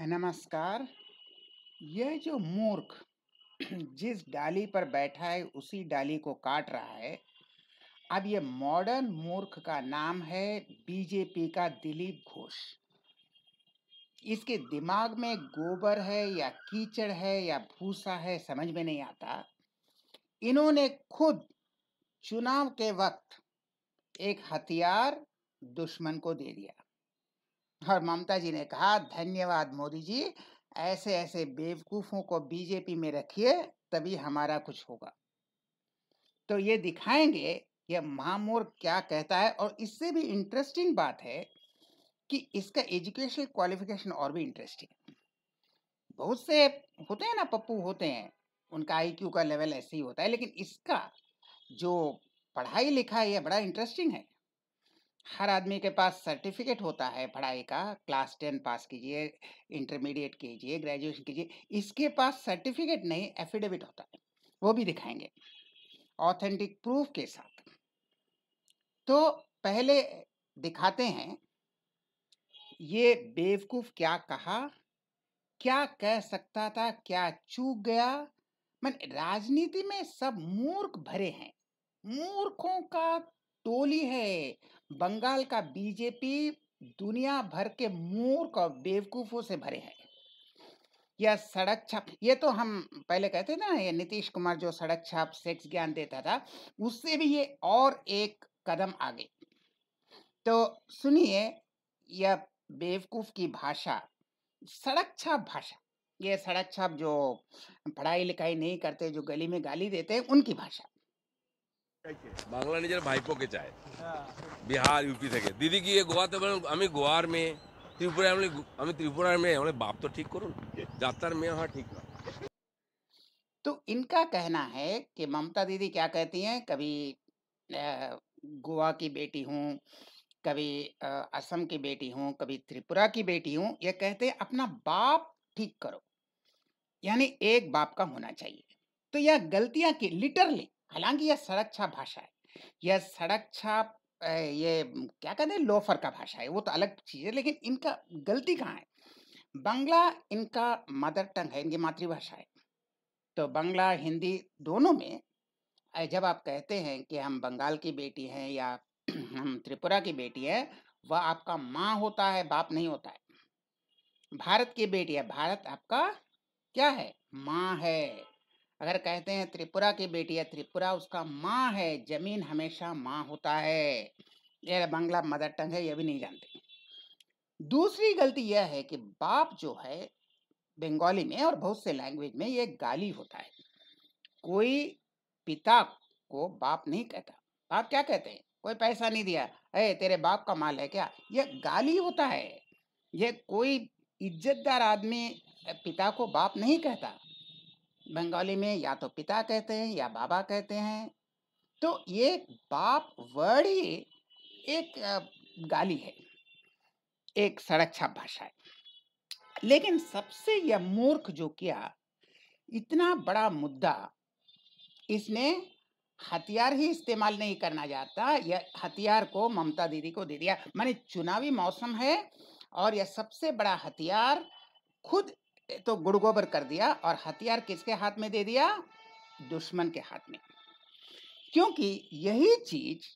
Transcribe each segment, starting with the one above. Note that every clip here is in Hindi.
नमस्कार यह जो मूर्ख जिस डाली पर बैठा है उसी डाली को काट रहा है अब ये मॉडर्न मूर्ख का नाम है बीजेपी का दिलीप घोष इसके दिमाग में गोबर है या कीचड़ है या भूसा है समझ में नहीं आता इन्होंने खुद चुनाव के वक्त एक हथियार दुश्मन को दे दिया और ममता जी ने कहा धन्यवाद मोदी जी ऐसे ऐसे बेवकूफ़ों को बीजेपी में रखिए तभी हमारा कुछ होगा तो ये दिखाएंगे ये महामोर क्या कहता है और इससे भी इंटरेस्टिंग बात है कि इसका एजुकेशन क्वालिफिकेशन और भी इंटरेस्टिंग बहुत से होते हैं ना पप्पू होते हैं उनका आईक्यू का लेवल ऐसे ही होता है लेकिन इसका जो पढ़ाई लिखा है बड़ा इंटरेस्टिंग है हर आदमी के पास सर्टिफिकेट होता है पढ़ाई का क्लास टेन पास कीजिए इंटरमीडिएट कीजिए ग्रेजुएशन कीजिए इसके पास सर्टिफिकेट नहीं एफिडेविट होता है वो भी दिखाएंगे ऑथेंटिक प्रूफ के साथ तो पहले दिखाते हैं ये बेवकूफ क्या कहा क्या कह सकता था क्या चूक गया मैंने राजनीति में सब मूर्ख भरे हैं मूर्खों का टोली है बंगाल का बीजेपी दुनिया भर के मूर्ख और बेवकूफ़ों से भरे हैं यह सड़क छाप ये तो हम पहले कहते ना ये नीतीश कुमार जो सड़क छाप सेक्स ज्ञान देता था उससे भी ये और एक कदम आगे तो सुनिए यह बेवकूफ की भाषा सड़क छाप भाषा ये सड़क छाप जो पढ़ाई लिखाई नहीं करते जो गली में गाली देते हैं उनकी भाषा বাংলা নিজের ভাইপোকে চায় বিহার ইউপি থেকে দিদি কি গোয়াতে বলেন আমি গোয়ার মেয়ে ত্রিপুরায় আমি আমি ত্রিপুরার মেয়ে আমাদের বাপ তো ঠিক করুন যাত্রার মেয়ে হওয়া ঠিক না तो इनका कहना है कि ममता दीदी क्या कहती हैं कभी गोवा की बेटी हूँ कभी असम की बेटी हूँ कभी त्रिपुरा की बेटी हूँ ये कहते हैं अपना बाप ठीक करो यानी एक बाप का होना चाहिए तो यह गलतियां की लिटरली हालांकि यह सड़कछा भाषा है यह सड़कछा ये क्या कहते हैं लोफर का भाषा है वो तो अलग चीज़ है लेकिन इनका गलती कहाँ है बंगला इनका मदर टंग है इनकी मातृभाषा है तो बंगला हिंदी दोनों में जब आप कहते हैं कि हम बंगाल की बेटी हैं या हम त्रिपुरा की बेटी है वह आपका माँ होता है बाप नहीं होता है भारत की बेटी है भारत आपका क्या है माँ है अगर कहते हैं त्रिपुरा की बेटी है त्रिपुरा उसका माँ है जमीन हमेशा माँ होता है यह बंगला मदर टंग है यह भी नहीं जानते दूसरी गलती यह है कि बाप जो है बंगाली में और बहुत से लैंग्वेज में ये गाली होता है कोई पिता को बाप नहीं कहता बाप क्या कहते हैं कोई पैसा नहीं दिया अरे तेरे बाप का माल है क्या यह गाली होता है यह कोई इज्जतदार आदमी पिता को बाप नहीं कहता बंगाली में या तो पिता कहते हैं या बाबा कहते हैं तो ये बाप वर्ड ही एक गाली है एक सड़क्षा भाषा है लेकिन सबसे यह मूर्ख जो किया इतना बड़ा मुद्दा इसने हथियार ही इस्तेमाल नहीं करना चाहता यह हथियार को ममता दीदी को दे दिया माने चुनावी मौसम है और यह सबसे बड़ा हथियार खुद तो गुड़गोबर कर दिया और हथियार किसके हाथ में दे दिया दुश्मन के हाथ में क्योंकि यही चीज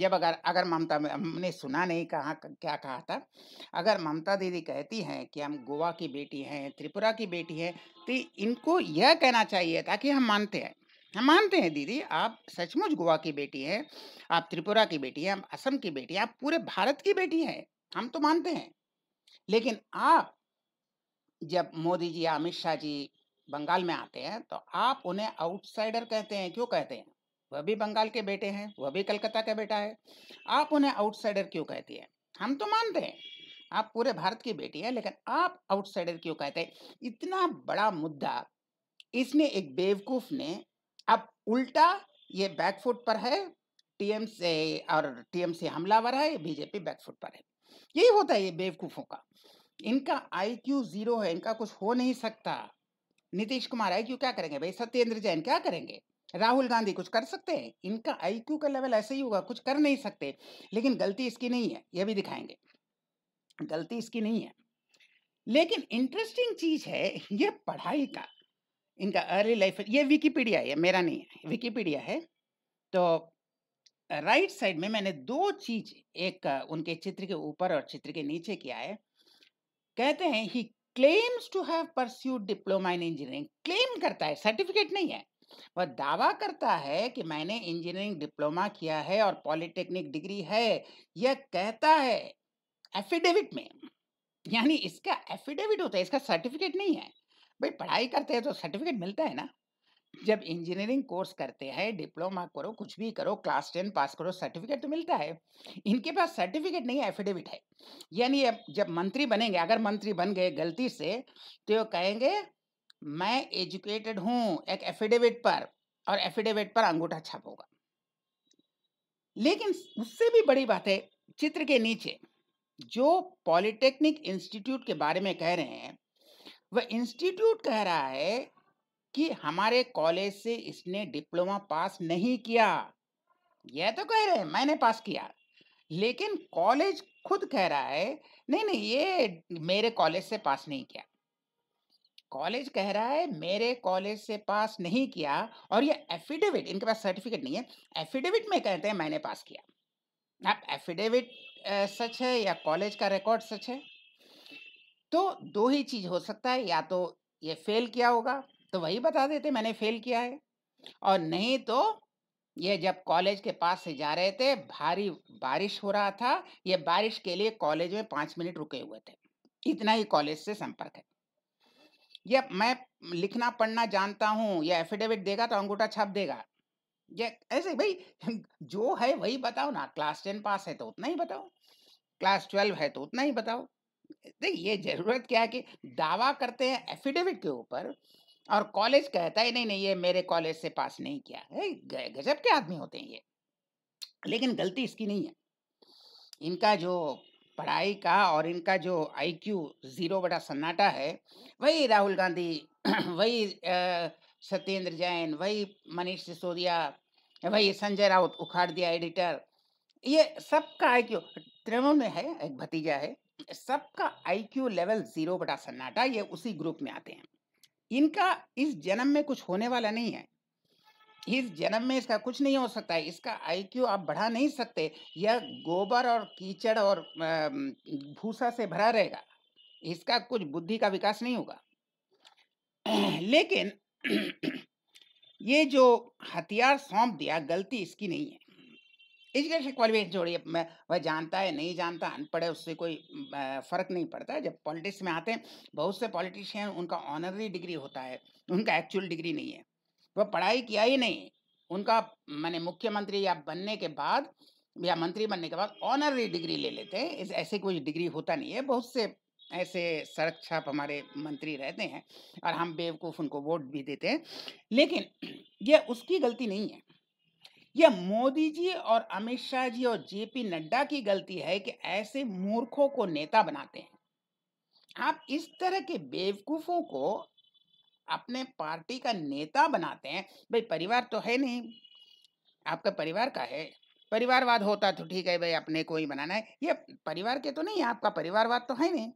जब अगर अगर ममता हमने सुना नहीं कहा क्या कहा था अगर ममता दीदी कहती हैं कि हम गोवा की बेटी हैं त्रिपुरा की बेटी हैं तो इनको यह कहना चाहिए था कि हम मानते हैं हम मानते हैं दीदी आप सचमुच गोवा की बेटी हैं आप त्रिपुरा की बेटी हैं आप असम की बेटी हैं आप पूरे भारत की बेटी हैं हम तो मानते हैं लेकिन आप जब मोदी जी या अमित शाह जी बंगाल में आते हैं तो आप उन्हें आउटसाइडर कहते हैं क्यों कहते हैं वह भी बंगाल के बेटे हैं वह भी कलकत्ता का बेटा है आप उन्हें आउटसाइडर क्यों कहती हैं हम तो मानते हैं आप पूरे भारत की बेटी है लेकिन आप आउटसाइडर क्यों कहते हैं इतना बड़ा मुद्दा इसमें एक बेवकूफ ने अब उल्टा ये बैकफुट पर है टीएमसी और टीएमसी हमलावर है बीजेपी बैकफुट पर है यही होता है ये बेवकूफों का इनका आईक्यू जीरो है इनका कुछ हो नहीं सकता नीतीश कुमार आईक्यू क्या करेंगे भाई सत्येंद्र जैन क्या करेंगे राहुल गांधी कुछ कर सकते हैं इनका आईक्यू का लेवल ऐसे ही होगा कुछ कर नहीं सकते लेकिन गलती इसकी नहीं है यह भी दिखाएंगे गलती इसकी नहीं है लेकिन इंटरेस्टिंग चीज है ये पढ़ाई का इनका अर्ली लाइफ ये विकीपीडिया है मेरा नहीं है विकीपीडिया है तो राइट साइड में मैंने दो चीज एक उनके चित्र के ऊपर और चित्र के नीचे किया है कहते हैं he claims to have pursued diploma in engineering claim करता है सर्टिफिकेट नहीं है वह दावा करता है कि मैंने इंजीनियरिंग डिप्लोमा किया है और पॉलिटेक्निक डिग्री है यह कहता है एफिडेविट में यानी इसका एफिडेविट होता है इसका सर्टिफिकेट नहीं है भाई पढ़ाई करते हैं तो सर्टिफिकेट मिलता है ना जब इंजीनियरिंग कोर्स करते हैं डिप्लोमा करो कुछ भी करो क्लास टेन पास करो सर्टिफिकेट तो मिलता है इनके पास सर्टिफिकेट नहीं एफिडेविट है यानी जब मंत्री बनेंगे अगर मंत्री बन गए गलती से तो ये कहेंगे मैं एजुकेटेड हूँ एक एफिडेविट पर और एफिडेविट पर अंगूठा छाप होगा लेकिन उससे भी बड़ी बात है चित्र के नीचे जो पॉलिटेक्निक इंस्टीट्यूट के बारे में कह रहे हैं वह इंस्टीट्यूट कह रहा है कि हमारे कॉलेज से इसने डिप्लोमा पास नहीं किया यह तो कह रहे मैंने पास किया लेकिन कॉलेज खुद कह रहा है नहीं नहीं ये मेरे कॉलेज से पास नहीं किया कॉलेज कह रहा है मेरे कॉलेज से पास नहीं किया और ये एफिडेविट इनके पास सर्टिफिकेट नहीं है एफिडेविट में कहते हैं मैंने पास किया अब एफिडेविट सच है या कॉलेज का रिकॉर्ड सच है तो दो ही चीज़ हो सकता है या तो ये फेल किया होगा तो वही बता देते मैंने फेल किया है और नहीं तो ये जब कॉलेज के पास से जा रहे थे भारी बारिश हो रहा था ये बारिश के लिए कॉलेज में पाँच मिनट रुके हुए थे इतना ही कॉलेज से संपर्क है ये मैं लिखना पढ़ना जानता हूँ या एफिडेविट देगा तो अंगूठा छाप देगा ये ऐसे भाई जो है वही बताओ ना क्लास टेन पास है तो उतना ही बताओ क्लास ट्वेल्व है तो उतना ही बताओ ये जरूरत क्या है कि दावा करते हैं एफिडेविट के ऊपर और कॉलेज कहता है नहीं नहीं ये मेरे कॉलेज से पास नहीं किया है गजब के आदमी होते हैं ये लेकिन गलती इसकी नहीं है इनका जो पढ़ाई का और इनका जो आईक्यू जीरो बड़ा सन्नाटा है वही राहुल गांधी वही सत्येंद्र जैन वही मनीष सिसोदिया वही संजय राउत उखाड़ दिया एडिटर ये सबका आईक्यू त्रिभुवन में है एक भतीजा है सबका आईक्यू लेवल जीरो बटा सन्नाटा ये उसी ग्रुप में आते हैं इनका इस जन्म में कुछ होने वाला नहीं है इस जन्म में इसका कुछ नहीं हो सकता है इसका आईक्यू आप बढ़ा नहीं सकते यह गोबर और कीचड़ और भूसा से भरा रहेगा इसका कुछ बुद्धि का विकास नहीं होगा लेकिन ये जो हथियार सौंप दिया गलती इसकी नहीं है इसके से क्वालिफिकेशन छोड़िए वह जानता है नहीं जानता अनपढ़ है उससे कोई फ़र्क नहीं पड़ता जब पॉलिटिक्स में आते हैं बहुत से पॉलिटिशियन उनका ऑनररी डिग्री होता है उनका एक्चुअल डिग्री नहीं है वह पढ़ाई किया ही नहीं उनका मैंने मुख्यमंत्री या बनने के बाद या मंत्री बनने के बाद ऑनररी डिग्री ले लेते हैं ऐसे कोई डिग्री होता नहीं है बहुत से ऐसे सड़क छाप हमारे मंत्री रहते हैं और हम बेवकूफ़ उनको वोट भी देते हैं लेकिन यह उसकी गलती नहीं है यह मोदी जी और अमित शाह जी और जेपी नड्डा की गलती है कि ऐसे मूर्खों को नेता बनाते हैं आप इस तरह के बेवकूफों को अपने पार्टी का नेता बनाते हैं भाई परिवार तो है नहीं आपका परिवार का है परिवारवाद होता तो ठीक है भाई अपने को ही बनाना है ये परिवार के तो नहीं आपका परिवारवाद तो है नहीं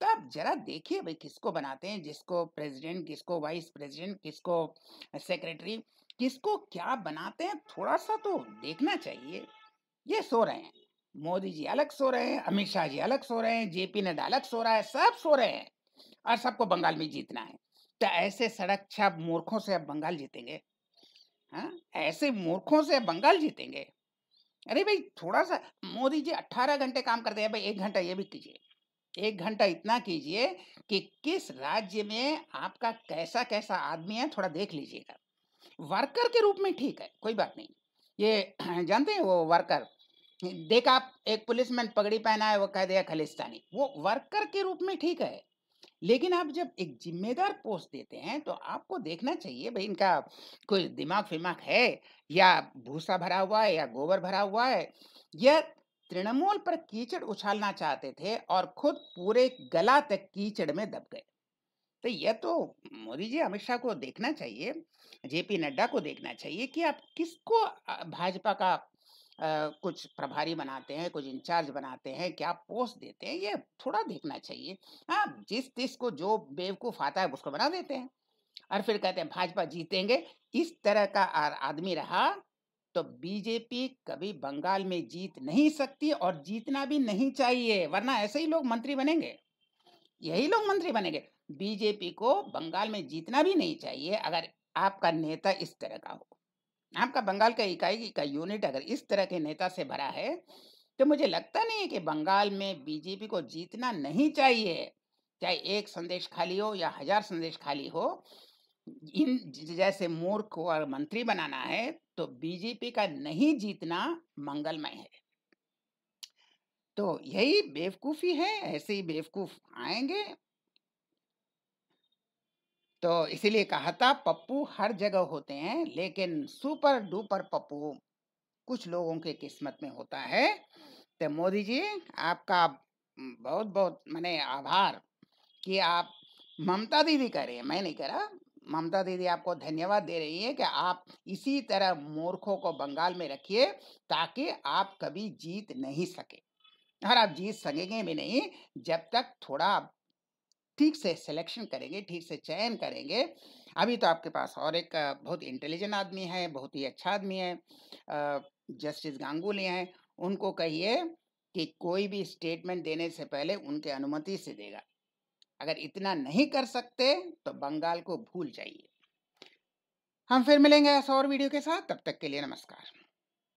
तो आप जरा देखिए भाई किसको बनाते हैं जिसको प्रेसिडेंट किसको वाइस प्रेसिडेंट किसको सेक्रेटरी किसको क्या बनाते हैं थोड़ा सा तो देखना चाहिए ये सो रहे हैं मोदी जी अलग सो रहे हैं अमित शाह जी अलग सो रहे हैं जेपी नड्डा अलग सो रहा है सब सो रहे हैं और सबको बंगाल में जीतना है तो ऐसे सड़क छाप मूर्खों से अब बंगाल जीतेंगे हाँ ऐसे मूर्खों से बंगाल जीतेंगे अरे भाई थोड़ा सा मोदी जी अट्ठारह घंटे काम करते हैं भाई एक घंटा ये भी कीजिए एक घंटा इतना कीजिए कि किस राज्य में आपका कैसा कैसा आदमी है थोड़ा देख लीजिएगा वर्कर के रूप में ठीक है कोई बात नहीं ये जानते हैं वो वर्कर देखा आप एक पुलिसमैन पगड़ी पहना है वो कह दिया खालिस्तानी वो वर्कर के रूप में ठीक है लेकिन आप जब एक जिम्मेदार पोस्ट देते हैं तो आपको देखना चाहिए भाई इनका कोई दिमाग फिमाग है या भूसा भरा हुआ है या गोबर भरा हुआ है या तृणमूल पर कीचड़ उछालना चाहते थे और खुद पूरे गला तक कीचड़ में दब गए तो यह तो मोदी जी अमित शाह को देखना चाहिए जेपी नड्डा को देखना चाहिए कि आप किसको भाजपा का आ, कुछ प्रभारी बनाते हैं कुछ इंचार्ज बनाते हैं क्या पोस्ट देते हैं ये थोड़ा देखना चाहिए हाँ जिस तिस को जो बेवकूफ आता है उसको बना देते हैं और फिर कहते हैं भाजपा जीतेंगे इस तरह का आदमी रहा तो बीजेपी कभी बंगाल में जीत नहीं सकती और जीतना भी नहीं चाहिए वरना ऐसे ही लोग मंत्री बनेंगे यही लोग मंत्री बनेंगे बीजेपी को बंगाल में जीतना भी नहीं चाहिए अगर आपका नेता इस तरह का हो आपका बंगाल का इकाई का यूनिट अगर इस तरह के नेता से भरा है तो मुझे लगता नहीं है कि बंगाल में बीजेपी को जीतना नहीं चाहिए चाहे एक संदेश खाली हो या हजार संदेश खाली हो इन जैसे मूर्ख को और मंत्री बनाना है तो बीजेपी का नहीं जीतना मंगलमय है तो यही बेवकूफ़ी है ऐसे ही बेवकूफ़ आएंगे तो इसीलिए कहा था पप्पू हर जगह होते हैं लेकिन सुपर डुपर पप्पू कुछ लोगों के किस्मत में होता है तो मोदी जी आपका बहुत बहुत मैंने आभार कि आप ममता दीदी कर रही है मैं नहीं करा ममता दीदी आपको धन्यवाद दे रही है कि आप इसी तरह मूर्खों को बंगाल में रखिए ताकि आप कभी जीत नहीं सके और आप जीत सकेंगे भी नहीं जब तक थोड़ा ठीक से सिलेक्शन करेंगे ठीक से चयन करेंगे अभी तो आपके पास और एक बहुत इंटेलिजेंट आदमी है बहुत ही अच्छा आदमी है जस्टिस गांगुली हैं उनको कहिए कि कोई भी स्टेटमेंट देने से पहले उनके अनुमति से देगा अगर इतना नहीं कर सकते तो बंगाल को भूल जाइए हम फिर मिलेंगे ऐसा और वीडियो के साथ तब तक के लिए नमस्कार